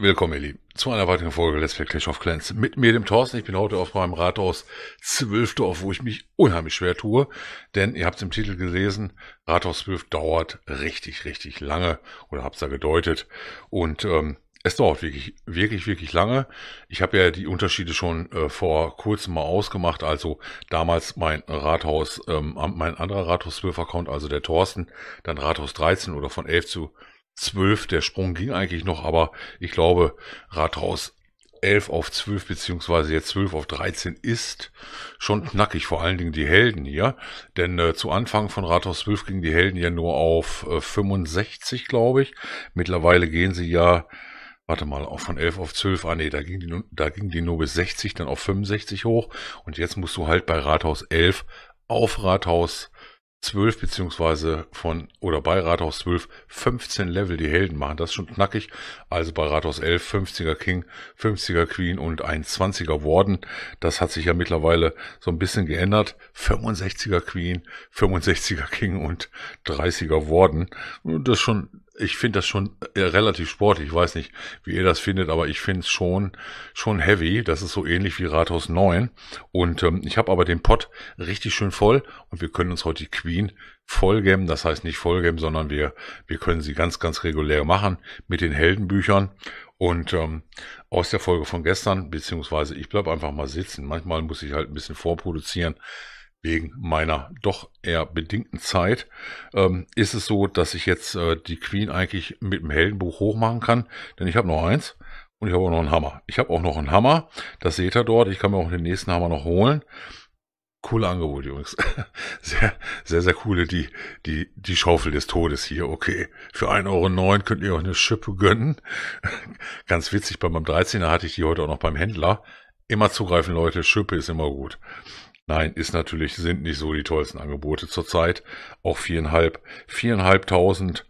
Willkommen, ihr Lieben, zu einer weiteren Folge Let's Play Clash of Clans mit mir, dem Thorsten. Ich bin heute auf meinem Rathaus Zwölfdorf, wo ich mich unheimlich schwer tue, denn ihr habt es im Titel gelesen, Rathaus Zwölf dauert richtig, richtig lange oder habt es da gedeutet und ähm, es dauert wirklich, wirklich, wirklich lange. Ich habe ja die Unterschiede schon äh, vor kurzem mal ausgemacht, also damals mein Rathaus, ähm, mein anderer Rathaus zwölf Account, also der Thorsten, dann Rathaus 13 oder von 11 zu 12. Der Sprung ging eigentlich noch, aber ich glaube, Rathaus 11 auf 12 beziehungsweise jetzt 12 auf 13 ist schon knackig, vor allen Dingen die Helden hier. Denn äh, zu Anfang von Rathaus 12 gingen die Helden ja nur auf äh, 65, glaube ich. Mittlerweile gehen sie ja, warte mal, auch von 11 auf 12, ah nee, da ging, die, da ging die nur bis 60, dann auf 65 hoch. Und jetzt musst du halt bei Rathaus 11 auf Rathaus 12. 12 beziehungsweise von oder bei Rathaus 12 15 Level die Helden machen. Das ist schon knackig. Also bei Rathaus 11 50er King, 50er Queen und ein 20er Warden. Das hat sich ja mittlerweile so ein bisschen geändert. 65er Queen, 65er King und 30er Warden. Das ist schon ich finde das schon äh, relativ sportlich. Ich weiß nicht, wie ihr das findet, aber ich finde es schon, schon heavy. Das ist so ähnlich wie Rathaus 9. Und ähm, ich habe aber den Pott richtig schön voll und wir können uns heute die Queen vollgämmen. Das heißt nicht vollgämmen, sondern wir, wir können sie ganz, ganz regulär machen mit den Heldenbüchern. Und ähm, aus der Folge von gestern, beziehungsweise ich bleib einfach mal sitzen. Manchmal muss ich halt ein bisschen vorproduzieren wegen meiner doch eher bedingten Zeit, ähm, ist es so, dass ich jetzt äh, die Queen eigentlich mit dem Heldenbuch hochmachen kann, denn ich habe noch eins und ich habe auch noch einen Hammer. Ich habe auch noch einen Hammer, das seht ihr dort, ich kann mir auch den nächsten Hammer noch holen. Coole Angebot Jungs. Sehr, sehr, sehr coole, die, die, die Schaufel des Todes hier, okay. Für 1,09 Euro könnt ihr euch eine Schippe gönnen. Ganz witzig, bei meinem 13er hatte ich die heute auch noch beim Händler. Immer zugreifen, Leute, Schippe ist immer gut. Nein, ist natürlich, sind nicht so die tollsten Angebote zurzeit. Auch viereinhalb, viereinhalbtausend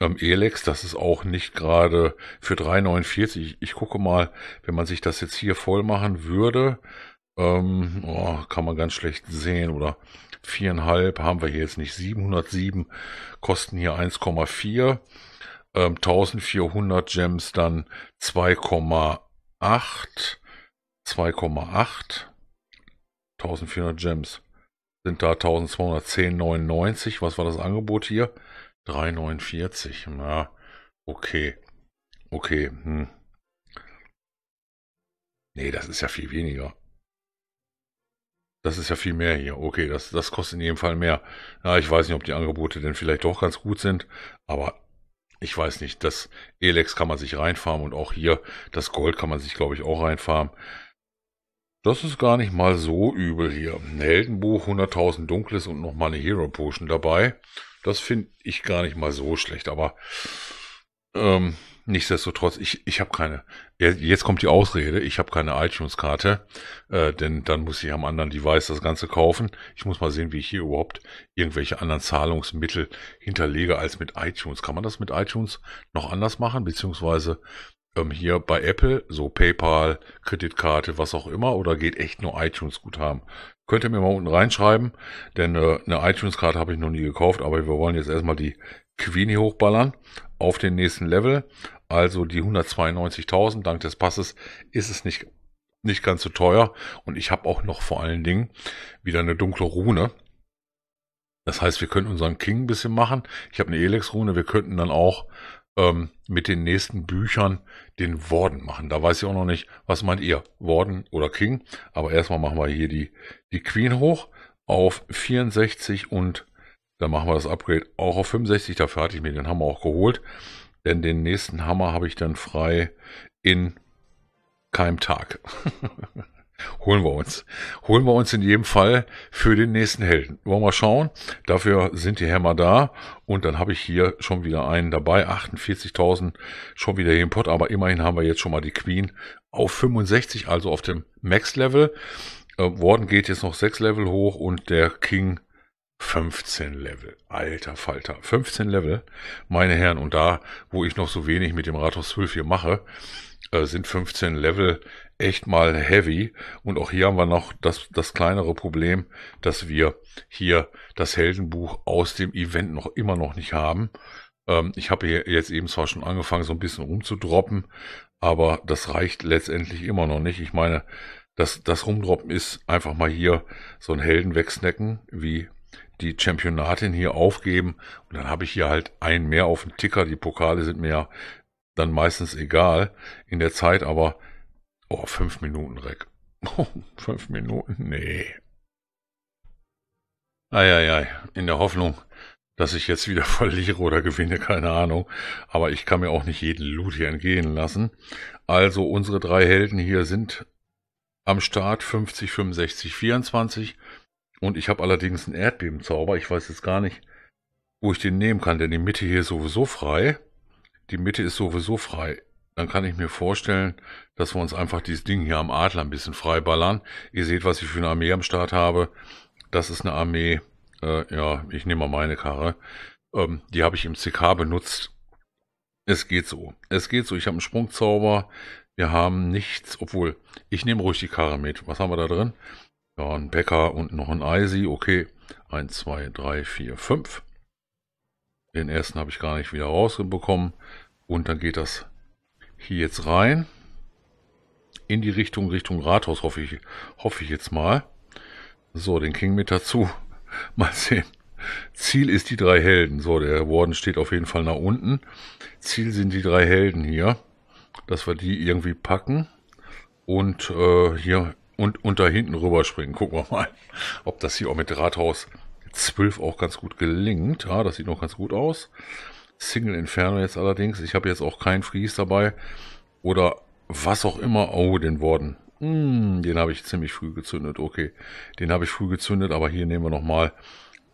ähm, Elex, das ist auch nicht gerade für 3,49. Ich, ich gucke mal, wenn man sich das jetzt hier voll machen würde, ähm, oh, kann man ganz schlecht sehen oder viereinhalb haben wir hier jetzt nicht. 707 kosten hier 1,4. Ähm, 1400 Gems dann 2,8. 2,8. 1400 Gems. Sind da 1210,99. Was war das Angebot hier? 3,49. Na, okay. Okay. Hm. Nee, das ist ja viel weniger. Das ist ja viel mehr hier. Okay, das, das kostet in jedem Fall mehr. Na, ich weiß nicht, ob die Angebote denn vielleicht doch ganz gut sind, aber ich weiß nicht. Das Elex kann man sich reinfarmen und auch hier das Gold kann man sich, glaube ich, auch reinfarmen. Das ist gar nicht mal so übel hier. Ein Heldenbuch, 100.000 Dunkles und nochmal eine Hero Potion dabei. Das finde ich gar nicht mal so schlecht, aber ähm, nichtsdestotrotz, ich, ich habe keine. Jetzt kommt die Ausrede, ich habe keine iTunes-Karte, äh, denn dann muss ich am anderen Device das Ganze kaufen. Ich muss mal sehen, wie ich hier überhaupt irgendwelche anderen Zahlungsmittel hinterlege als mit iTunes. Kann man das mit iTunes noch anders machen, beziehungsweise ähm, hier bei Apple, so PayPal, Kreditkarte, was auch immer, oder geht echt nur iTunes-Guthaben? Könnt ihr mir mal unten reinschreiben, denn äh, eine iTunes-Karte habe ich noch nie gekauft, aber wir wollen jetzt erstmal die Queenie hochballern auf den nächsten Level. Also die 192.000, dank des Passes ist es nicht, nicht ganz so teuer. Und ich habe auch noch vor allen Dingen wieder eine dunkle Rune. Das heißt, wir können unseren King ein bisschen machen. Ich habe eine Elex-Rune. Wir könnten dann auch ähm, mit den nächsten Büchern den Worden machen. Da weiß ich auch noch nicht, was meint ihr, Worden oder King? Aber erstmal machen wir hier die, die Queen hoch auf 64 und dann machen wir das Upgrade auch auf 65. Dafür hatte ich mir den Hammer auch geholt, denn den nächsten Hammer habe ich dann frei in keinem Tag. Holen wir uns. Holen wir uns in jedem Fall für den nächsten Helden. Wollen wir schauen. Dafür sind die Hämmer da. Und dann habe ich hier schon wieder einen dabei. 48.000 schon wieder hier im Pot. Aber immerhin haben wir jetzt schon mal die Queen auf 65, also auf dem Max-Level. Äh, Warden geht jetzt noch 6 Level hoch und der King 15 Level. Alter Falter. 15 Level, meine Herren. Und da, wo ich noch so wenig mit dem Rathaus 12 hier mache, äh, sind 15 Level echt mal heavy. Und auch hier haben wir noch das, das kleinere Problem, dass wir hier das Heldenbuch aus dem Event noch immer noch nicht haben. Ähm, ich habe hier jetzt eben zwar schon angefangen, so ein bisschen rumzudroppen, aber das reicht letztendlich immer noch nicht. Ich meine, das, das Rumdroppen ist einfach mal hier so ein Helden wegsnacken, wie die Championatin hier aufgeben. Und dann habe ich hier halt einen mehr auf dem Ticker. Die Pokale sind mir ja dann meistens egal. In der Zeit aber, oh, fünf Minuten Reck. Oh, fünf Minuten? Nee. Eieiei, in der Hoffnung, dass ich jetzt wieder verliere oder gewinne, keine Ahnung. Aber ich kann mir auch nicht jeden Loot hier entgehen lassen. Also unsere drei Helden hier sind am Start 50, 65, 24. Und ich habe allerdings einen Erdbebenzauber. Ich weiß jetzt gar nicht, wo ich den nehmen kann, denn die Mitte hier ist sowieso frei die Mitte ist sowieso frei. Dann kann ich mir vorstellen, dass wir uns einfach dieses Ding hier am Adler ein bisschen frei ballern. Ihr seht, was ich für eine Armee am Start habe. Das ist eine Armee, äh, ja, ich nehme mal meine Karre. Ähm, die habe ich im CK benutzt. Es geht so. Es geht so. Ich habe einen Sprungzauber. Wir haben nichts, obwohl, ich nehme ruhig die Karre mit. Was haben wir da drin? Ja, ein Bäcker und noch ein Eisi. Okay, 1, 2, 3, 4, 5. Den ersten habe ich gar nicht wieder rausbekommen. Und dann geht das hier jetzt rein. In die Richtung, Richtung Rathaus hoffe ich, hoffe ich jetzt mal. So, den King mit dazu. Mal sehen. Ziel ist die drei Helden. So, der Warden steht auf jeden Fall nach unten. Ziel sind die drei Helden hier. Dass wir die irgendwie packen. Und äh, hier und, und da hinten rüberspringen. Gucken wir mal, ob das hier auch mit Rathaus 12 auch ganz gut gelingt. Ja, das sieht noch ganz gut aus. Single Inferno jetzt allerdings. Ich habe jetzt auch keinen Fries dabei. Oder was auch immer. Oh, den Worden. Hm, den habe ich ziemlich früh gezündet. Okay, den habe ich früh gezündet. Aber hier nehmen wir nochmal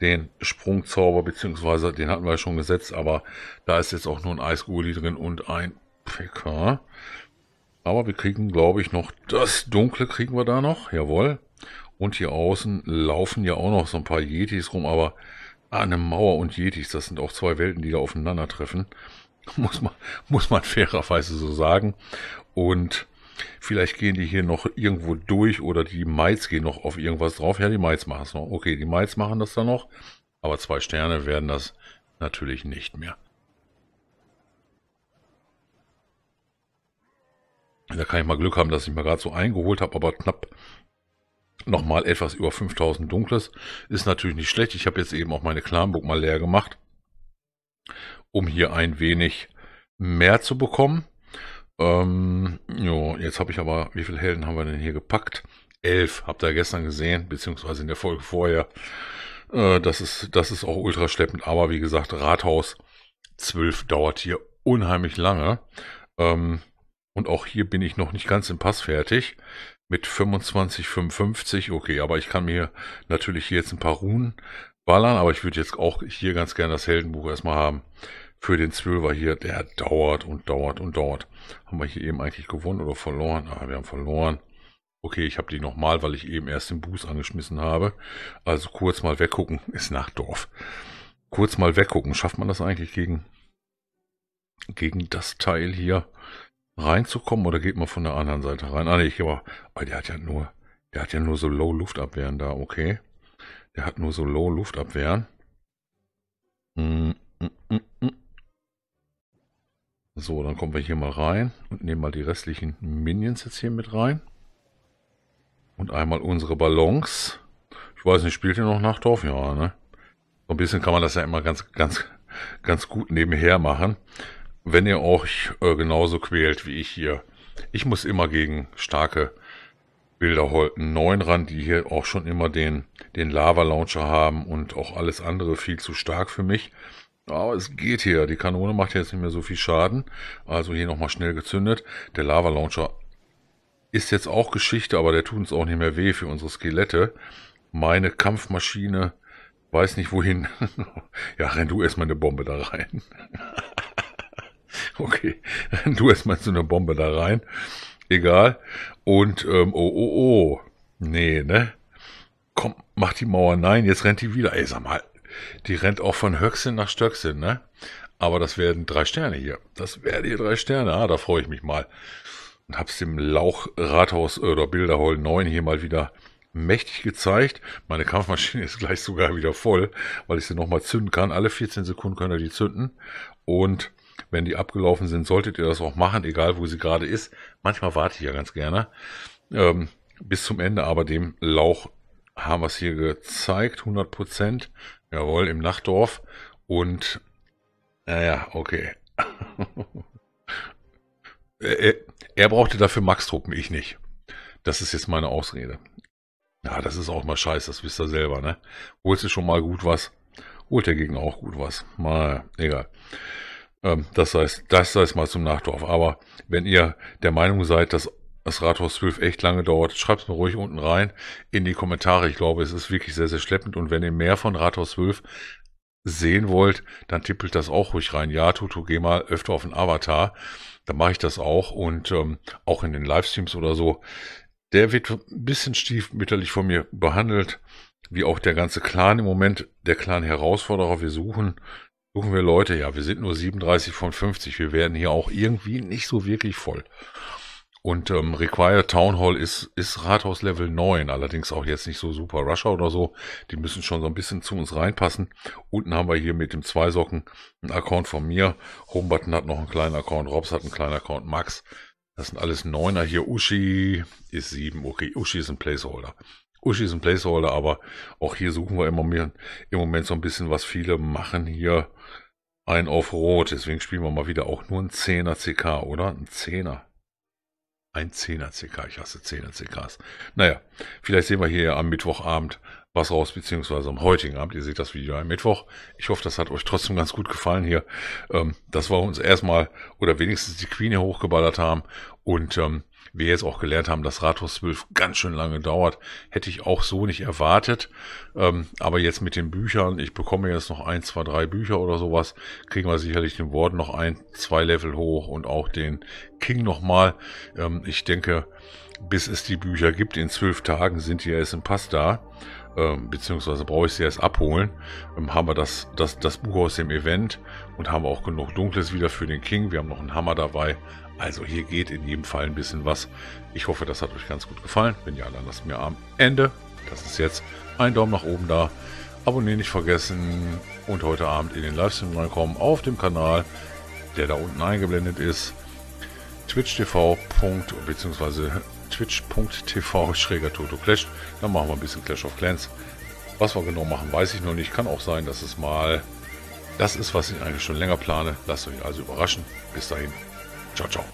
den Sprungzauber. Beziehungsweise den hatten wir ja schon gesetzt. Aber da ist jetzt auch nur ein Eisguli drin und ein Picker. Aber wir kriegen, glaube ich, noch das Dunkle kriegen wir da noch. Jawohl. Und hier außen laufen ja auch noch so ein paar Yetis rum, aber eine Mauer und Yetis, das sind auch zwei Welten, die da aufeinandertreffen. Muss man, muss man fairerweise so sagen. Und Vielleicht gehen die hier noch irgendwo durch oder die Maids gehen noch auf irgendwas drauf. Ja, die Maids machen es noch. Okay, die Maids machen das dann noch. Aber zwei Sterne werden das natürlich nicht mehr. Da kann ich mal Glück haben, dass ich mir gerade so eingeholt habe, aber knapp nochmal etwas über 5000 Dunkles. Ist natürlich nicht schlecht. Ich habe jetzt eben auch meine Clanburg mal leer gemacht, um hier ein wenig mehr zu bekommen. Ähm, jo, jetzt habe ich aber, wie viele Helden haben wir denn hier gepackt? Elf, habt ihr gestern gesehen, beziehungsweise in der Folge vorher. Äh, das, ist, das ist auch ultra schleppend, aber wie gesagt, Rathaus 12 dauert hier unheimlich lange. Ähm, und auch hier bin ich noch nicht ganz im Pass fertig mit 25, 55, okay, aber ich kann mir natürlich hier jetzt ein paar Runen ballern, aber ich würde jetzt auch hier ganz gerne das Heldenbuch erstmal haben. Für den Zwölfer hier, der dauert und dauert und dauert. Haben wir hier eben eigentlich gewonnen oder verloren? Ah, wir haben verloren. Okay, ich habe die nochmal, weil ich eben erst den Buß angeschmissen habe. Also kurz mal weggucken, ist nach Dorf. Kurz mal weggucken, schafft man das eigentlich gegen, gegen das Teil hier? reinzukommen oder geht man von der anderen Seite rein? Ah, nee, ich gehe Oh, der hat ja nur, der hat ja nur so Low Luftabwehren da, okay. Der hat nur so Low Luftabwehren. Mm, mm, mm, mm, so, dann kommen wir hier mal rein und nehmen mal die restlichen Minions jetzt hier mit rein. Und einmal unsere Ballons. Ich weiß nicht, spielt ihr noch Nachtdorf? Ja, ne? So ein bisschen kann man das ja immer ganz, ganz, ganz gut nebenher machen wenn ihr euch äh, genauso quält wie ich hier. Ich muss immer gegen starke Bilderholten 9 ran, die hier auch schon immer den, den Lava-Launcher haben und auch alles andere viel zu stark für mich. Aber es geht hier. Die Kanone macht jetzt nicht mehr so viel Schaden. Also hier nochmal schnell gezündet. Der Lava-Launcher ist jetzt auch Geschichte, aber der tut uns auch nicht mehr weh für unsere Skelette. Meine Kampfmaschine weiß nicht wohin. ja, renn du erstmal eine Bombe da rein. Okay, du erstmal so eine Bombe da rein. Egal. Und, ähm, oh, oh, oh. Nee, ne? Komm, mach die Mauer. Nein, jetzt rennt die wieder. Ey, sag mal, die rennt auch von Höchsinn nach Stöcksinn, ne? Aber das werden drei Sterne hier. Das werden hier drei Sterne. Ah, da freue ich mich mal. Und hab's dem Lauch Rathaus oder Bilderhall 9 hier mal wieder mächtig gezeigt. Meine Kampfmaschine ist gleich sogar wieder voll, weil ich sie nochmal zünden kann. Alle 14 Sekunden können er die zünden. Und wenn die abgelaufen sind, solltet ihr das auch machen, egal wo sie gerade ist. Manchmal warte ich ja ganz gerne. Ähm, bis zum Ende, aber dem Lauch haben wir es hier gezeigt, 100 Prozent. Jawohl, im Nachtdorf. Und, naja, okay. er, er, brauchte dafür Max-Truppen, ich nicht. Das ist jetzt meine Ausrede. Ja, das ist auch mal scheiße, das wisst ihr selber, ne? Holst du schon mal gut was, holt der Gegner auch gut was. Mal, egal. Ähm, das heißt, das sei mal zum Nachdorf. Aber wenn ihr der Meinung seid, dass das Rathaus 12 echt lange dauert, schreibt es mir ruhig unten rein in die Kommentare. Ich glaube, es ist wirklich sehr, sehr schleppend. Und wenn ihr mehr von Rathaus 12 sehen wollt, dann tippelt das auch ruhig rein. Ja, Tutu, geh mal öfter auf den Avatar. Dann mache ich das auch und ähm, auch in den Livestreams oder so. Der wird ein bisschen stiefmütterlich von mir behandelt, wie auch der ganze Clan im Moment, der Clan Herausforderer. Wir suchen suchen wir Leute, ja, wir sind nur 37 von 50, wir werden hier auch irgendwie nicht so wirklich voll. Und ähm, Required Town Hall ist, ist Rathaus Level 9, allerdings auch jetzt nicht so super Rusher oder so. Die müssen schon so ein bisschen zu uns reinpassen. Unten haben wir hier mit dem Zweisocken einen Account von mir. Homebutton hat noch einen kleinen Account, Robs hat einen kleinen Account, Max. Das sind alles Neuner hier. Uschi ist 7, okay. Uschi ist ein Placeholder. Uschi ist ein Placeholder, aber auch hier suchen wir immer mehr, im Moment so ein bisschen, was viele machen hier ein auf Rot. Deswegen spielen wir mal wieder auch nur ein 10er CK, oder? Ein 10er. Ein 10er CK. Ich hasse 10er CKs. Naja, vielleicht sehen wir hier am Mittwochabend was raus, beziehungsweise am heutigen Abend. Ihr seht das Video am Mittwoch. Ich hoffe, das hat euch trotzdem ganz gut gefallen hier, ähm, dass wir uns erstmal oder wenigstens die Queen hier hochgeballert haben. Und ähm, wir jetzt auch gelernt haben, dass Rathaus 12 ganz schön lange dauert, hätte ich auch so nicht erwartet. Ähm, aber jetzt mit den Büchern, ich bekomme jetzt noch ein, zwei, drei Bücher oder sowas, kriegen wir sicherlich den Warden noch ein, zwei Level hoch und auch den King nochmal. Ähm, ich denke, bis es die Bücher gibt, in zwölf Tagen sind die ja erst im Pass da ähm, beziehungsweise brauche ich sie erst abholen, ähm, haben wir das, das, das Buch aus dem Event und haben auch genug Dunkles wieder für den King. Wir haben noch einen Hammer dabei. Also hier geht in jedem Fall ein bisschen was. Ich hoffe, das hat euch ganz gut gefallen. Wenn ja, dann lasst mir am Ende, das ist jetzt, einen Daumen nach oben da. Abonnieren nicht vergessen und heute Abend in den Livestream reinkommen auf dem Kanal, der da unten eingeblendet ist twitch.tv. bzw twitch.tv schräger Toto Clash. Dann machen wir ein bisschen Clash of Clans. Was wir genau machen, weiß ich noch nicht. Kann auch sein, dass es mal das ist, was ich eigentlich schon länger plane. Lasst euch also überraschen. Bis dahin. Ciao, ciao.